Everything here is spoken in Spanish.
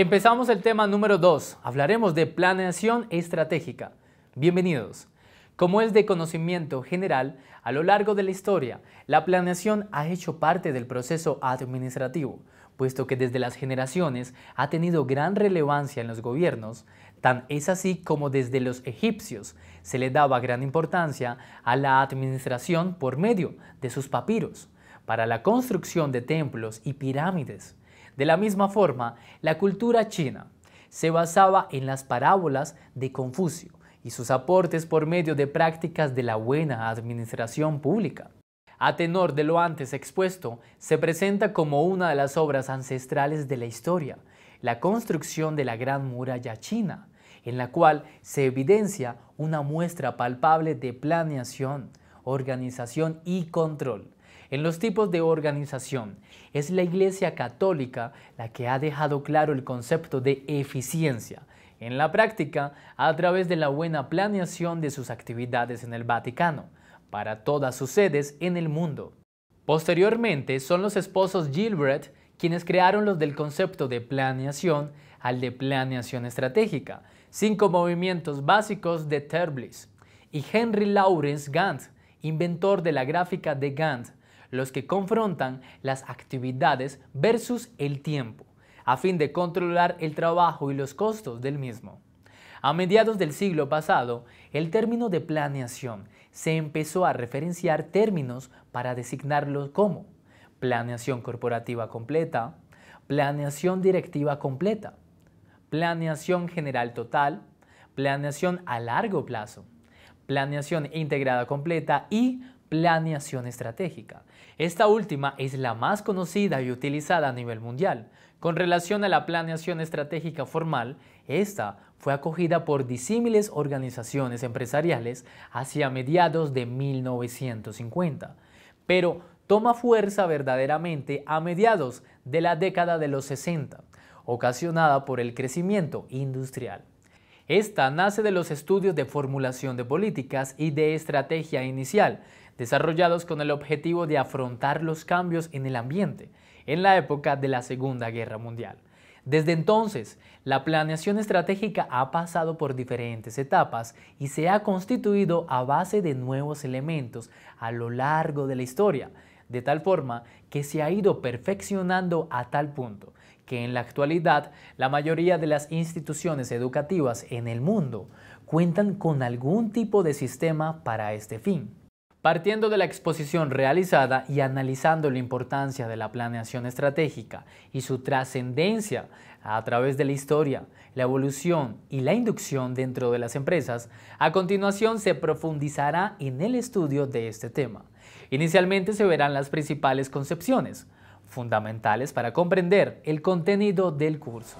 Empezamos el tema número 2. Hablaremos de planeación estratégica. Bienvenidos. Como es de conocimiento general, a lo largo de la historia, la planeación ha hecho parte del proceso administrativo, puesto que desde las generaciones ha tenido gran relevancia en los gobiernos, tan es así como desde los egipcios se le daba gran importancia a la administración por medio de sus papiros, para la construcción de templos y pirámides. De la misma forma, la cultura china se basaba en las parábolas de Confucio y sus aportes por medio de prácticas de la buena administración pública. A tenor de lo antes expuesto, se presenta como una de las obras ancestrales de la historia, la construcción de la Gran Muralla China, en la cual se evidencia una muestra palpable de planeación, organización y control en los tipos de organización, es la Iglesia Católica la que ha dejado claro el concepto de eficiencia en la práctica a través de la buena planeación de sus actividades en el Vaticano, para todas sus sedes en el mundo. Posteriormente son los esposos Gilbert quienes crearon los del concepto de planeación al de planeación estratégica, cinco movimientos básicos de Terblis, y Henry Lawrence Gantt, inventor de la gráfica de Gantt, los que confrontan las actividades versus el tiempo, a fin de controlar el trabajo y los costos del mismo. A mediados del siglo pasado, el término de planeación se empezó a referenciar términos para designarlos como planeación corporativa completa, planeación directiva completa, planeación general total, planeación a largo plazo, planeación integrada completa y planeación estratégica. Esta última es la más conocida y utilizada a nivel mundial. Con relación a la planeación estratégica formal, esta fue acogida por disímiles organizaciones empresariales hacia mediados de 1950, pero toma fuerza verdaderamente a mediados de la década de los 60, ocasionada por el crecimiento industrial. Esta nace de los estudios de formulación de políticas y de estrategia inicial, desarrollados con el objetivo de afrontar los cambios en el ambiente en la época de la Segunda Guerra Mundial. Desde entonces, la planeación estratégica ha pasado por diferentes etapas y se ha constituido a base de nuevos elementos a lo largo de la historia, de tal forma que se ha ido perfeccionando a tal punto que en la actualidad la mayoría de las instituciones educativas en el mundo cuentan con algún tipo de sistema para este fin. Partiendo de la exposición realizada y analizando la importancia de la planeación estratégica y su trascendencia a través de la historia, la evolución y la inducción dentro de las empresas, a continuación se profundizará en el estudio de este tema. Inicialmente se verán las principales concepciones, fundamentales para comprender el contenido del curso.